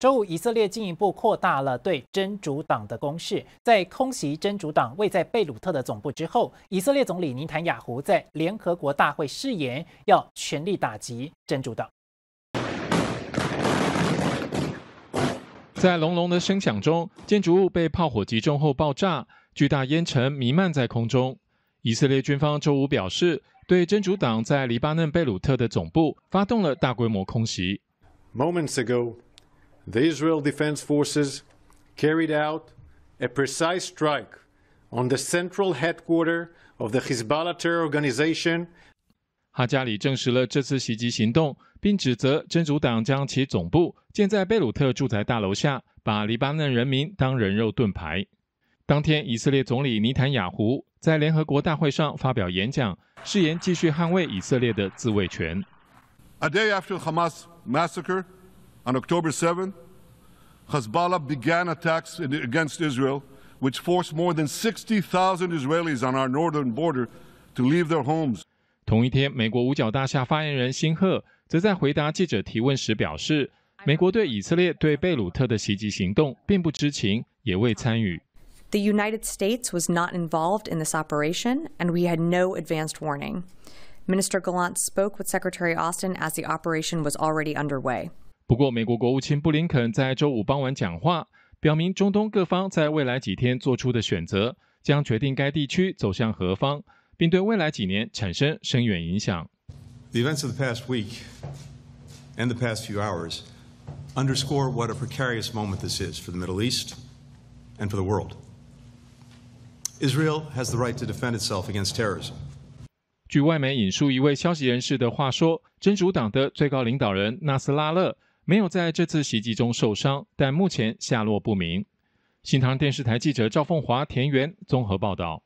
周五，以色列进一步扩大了对真主党的攻势。在空袭真主党位在贝鲁特的总部之后，以色列总理尼坦雅胡在联合国大会誓言要全力打击真主党。在隆隆的声响中，建筑物被炮火击中后爆炸，巨大烟尘弥漫在空中。以色列军方周五表示，对真主党在黎巴嫩贝鲁特的总部发动了大规模空袭。Moments ago. the Israel Defense f o r carried e s c out a precise strike on the central h e a d q u a r t e r of the Hezbollah terror organization. 哈加里证实了这次袭击行动，并指责真主党将其总部建在贝鲁特住宅大楼下，把黎巴嫩人民当人肉盾牌。当天，以色列总理尼坦雅胡在联合国大会上发表演讲，誓言继续捍卫以色列的自卫权。A day after Hamas massacre. On October 7th, Hezbollah began attacks against Israel, which forced more than 60,000 Israelis on our northern border to leave their homes. 同一天，美国五角大厦发言人辛赫则在回答记者提问时表示，美国对以色列对贝鲁特的袭击行动并不知情，也未参与。The United States was not involved in this operation, and we had no advanced warning. Minister Gallant spoke with Secretary Austin as the operation was already underway. 不过，美国国务卿布林肯在周五傍晚讲话，表明中东各方在未来几天做出的选择将决定该地区走向何方，并对未来几年产生深远影响。The events of the past week and the past few hours underscore what a precarious moment this is for the Middle East and for the world. Israel has the right to defend itself against terrorism. 据外媒引述一位消息人士的话说，真主党的最高领导人纳斯拉勒。没有在这次袭击中受伤，但目前下落不明。新唐电视台记者赵凤华、田园综合报道。